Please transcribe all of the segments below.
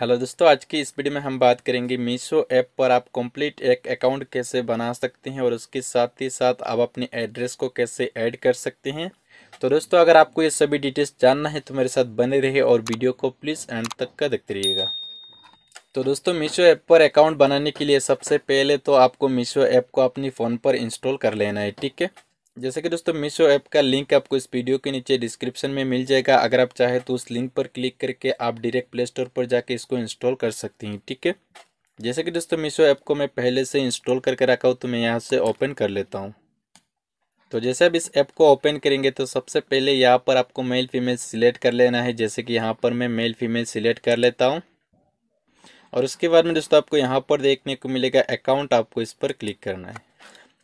hello दोस्तों आज की इस वीडियो में हम बात करेंगे मीशो ऐप पर आप कंप्लीट एक अकाउंट कैसे बना सकते हैं और उसके साथ ही साथ आप अपने एड्रेस को कैसे ऐड कर सकते हैं तो दोस्तों अगर आपको ये सभी डिटेल्स जानना है तो मेरे साथ बने रहिए और वीडियो को प्लीज़ एंड तक का देखते रहिएगा तो दोस्तों मीशो ऐप पर अकाउंट बनाने के लिए सबसे पहले तो आपको मीशो ऐप को अपनी फ़ोन पर इंस्टॉल कर लेना है ठीक है जैसे कि दोस्तों मीशो ऐप का लिंक आपको इस वीडियो के नीचे डिस्क्रिप्शन में मिल जाएगा अगर आप चाहें तो उस लिंक पर क्लिक करके आप डायरेक्ट प्ले स्टोर पर जाके इसको इंस्टॉल कर सकती हैं ठीक है जैसे कि दोस्तों मीशो ऐप को मैं पहले से इंस्टॉल करके रखा हूँ तो मैं यहाँ से ओपन कर लेता हूँ तो जैसे आप इस ऐप को ओपन करेंगे तो सबसे पहले यहाँ पर आपको मेल फीमेल सिलेक्ट कर लेना है जैसे कि यहाँ पर मैं मेल फीमेल सिलेक्ट कर लेता हूँ और उसके बाद में दोस्तों आपको यहाँ पर देखने को मिलेगा अकाउंट आपको इस पर क्लिक करना है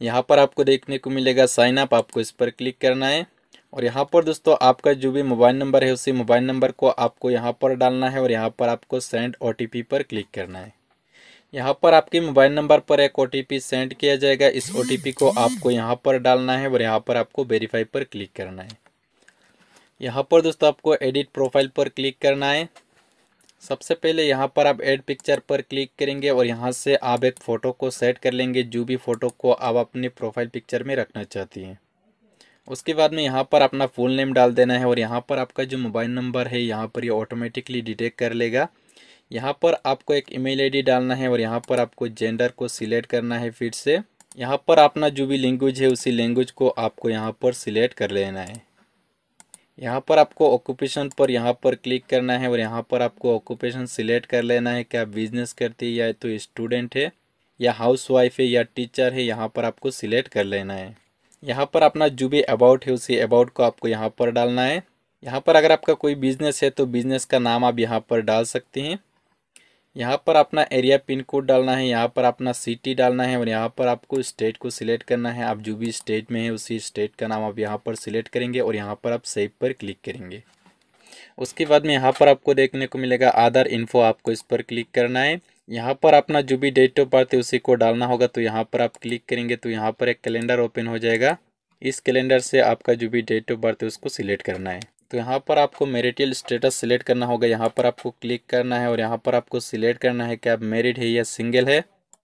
यहाँ पर आपको देखने को मिलेगा साइन अप आपको इस पर क्लिक करना है और यहाँ पर दोस्तों आपका जो भी मोबाइल नंबर है उसी मोबाइल नंबर को आपको यहाँ पर डालना है और यहाँ पर आपको सेंड ओ पर क्लिक करना है यहाँ पर आपके मोबाइल नंबर पर एक ओ सेंड किया जाएगा इस ओ को आपको यहाँ पर डालना है और यहाँ पर आपको वेरीफाई पर क्लिक करना है यहाँ पर दोस्तों आपको एडिट प्रोफाइल पर क्लिक करना है सबसे पहले यहाँ पर आप ऐड पिक्चर पर क्लिक करेंगे और यहाँ से आप एक फ़ोटो को सेट कर लेंगे जो भी फ़ोटो को आप अपने प्रोफाइल पिक्चर में रखना चाहती हैं उसके बाद में यहाँ पर अपना फुल नेम डाल देना है और यहाँ पर आपका जो मोबाइल नंबर है यहाँ पर ये यह ऑटोमेटिकली डिटेक्ट कर लेगा यहाँ पर आपको एक ईमेल आईडी डालना है और यहाँ पर आपको जेंडर को सिलेक्ट करना है फिर से यहाँ पर अपना जो भी लैंग्वेज है उसी लैंग्वेज को आपको यहाँ पर सिलेक्ट कर लेना है यहाँ पर आपको ऑक्यूपेशन पर यहाँ पर क्लिक करना है और यहाँ पर आपको ऑक्यूपेशन सिलेक्ट कर लेना है क्या बिजनेस करती है या तो स्टूडेंट है या हाउस वाइफ है या टीचर है यहाँ पर आपको सिलेक्ट कर लेना है यहाँ पर अपना जो भी अबाउट है उसी अबाउट को आपको यहाँ पर डालना है यहाँ पर अगर आपका कोई बिजनेस है तो बिजनेस का नाम आप यहाँ पर डाल सकते हैं यहाँ पर अपना एरिया पिन कोड डालना है यहाँ पर अपना सिटी डालना है और यहाँ पर आपको स्टेट को सिलेक्ट करना है आप जो भी स्टेट में है उसी स्टेट का नाम आप यहाँ पर सिलेक्ट करेंगे और यहाँ पर आप सेव पर क्लिक करेंगे उसके बाद में यहाँ पर आपको देखने को मिलेगा आधार इन्फो आपको इस पर क्लिक करना है यहाँ पर अपना जो भी डेट ऑफ बर्थ है उसी को डालना होगा तो यहाँ पर आप क्लिक करेंगे तो यहाँ पर एक कैलेंडर ओपन हो जाएगा इस कैलेंडर से आपका जो भी डेट ऑफ बर्थ है उसको सिलेक्ट करना है तो यहाँ पर आपको मेरिटल स्टेटस सिलेक्ट करना होगा यहाँ पर आपको क्लिक करना है और यहाँ पर आपको सिलेक्ट करना है कि आप मेरिड है या सिंगल है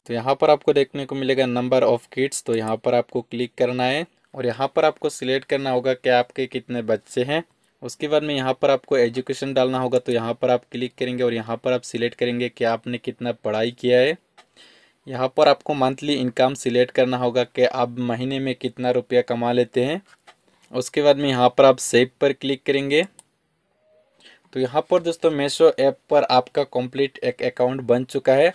तो यहाँ पर आपको देखने को मिलेगा नंबर ऑफ़ किड्स तो यहाँ पर आपको क्लिक करना है और यहाँ पर आपको सिलेक्ट करना होगा कि आपके कितने बच्चे हैं उसके बाद में यहाँ पर आपको एजुकेशन डालना होगा तो यहाँ पर आप क्लिक करेंगे और यहाँ पर आप सिलेक्ट करेंगे कि आपने कितना पढ़ाई किया है यहाँ पर आपको मंथली इनकम सिलेक्ट करना होगा कि आप महीने में कितना रुपया कमा लेते हैं उसके बाद में यहाँ पर आप सेव पर क्लिक करेंगे तो यहाँ पर दोस्तों मेसो ऐप पर आपका कंप्लीट एक अकाउंट बन चुका है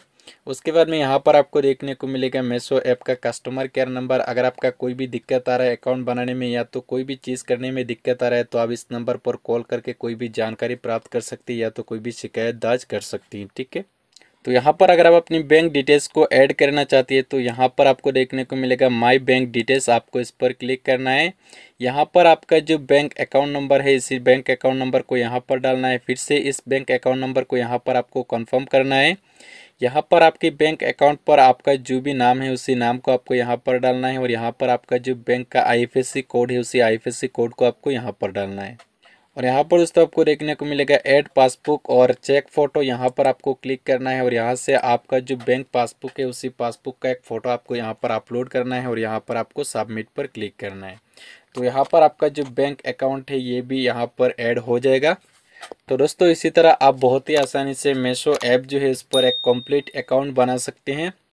उसके बाद में यहाँ पर आपको देखने को मिलेगा मेसो ऐप का कस्टमर केयर नंबर अगर आपका कोई भी दिक्कत आ रहा है अकाउंट बनाने में या तो कोई भी चीज़ करने में दिक्कत आ रहा है तो आप इस नंबर पर कॉल करके कोई भी जानकारी प्राप्त कर सकती है या तो कोई भी शिकायत दर्ज कर सकती हैं ठीक है तो यहाँ पर अगर आप अपनी बैंक डिटेल्स को ऐड करना चाहती है तो यहाँ पर आपको देखने को मिलेगा माय बैंक डिटेल्स आपको इस पर क्लिक करना है यहाँ पर आपका जो बैंक अकाउंट नंबर है इसी बैंक अकाउंट नंबर को यहाँ पर डालना है फिर से इस बैंक अकाउंट नंबर को यहाँ पर आपको कन्फर्म करना है यहाँ पर आपके बैंक अकाउंट पर आपका जो भी नाम है उसी नाम को आपको यहाँ पर डालना है और यहाँ पर आपका जो बैंक का आई कोड है उसी आई कोड को आपको यहाँ पर डालना है और यहाँ पर दोस्तों आपको देखने को मिलेगा एड पासबुक और चेक फ़ोटो यहाँ पर आपको क्लिक करना है और यहाँ से आपका जो बैंक पासबुक है उसी पासबुक का एक फ़ोटो आपको यहाँ पर अपलोड करना है और यहाँ पर आपको सबमिट पर क्लिक करना है तो यहाँ पर आपका जो बैंक अकाउंट है ये भी यहाँ पर ऐड हो जाएगा तो दोस्तों इसी तरह आप बहुत ही आसानी से मेशो ऐप जो है इस पर एक कंप्लीट अकाउंट बना सकते हैं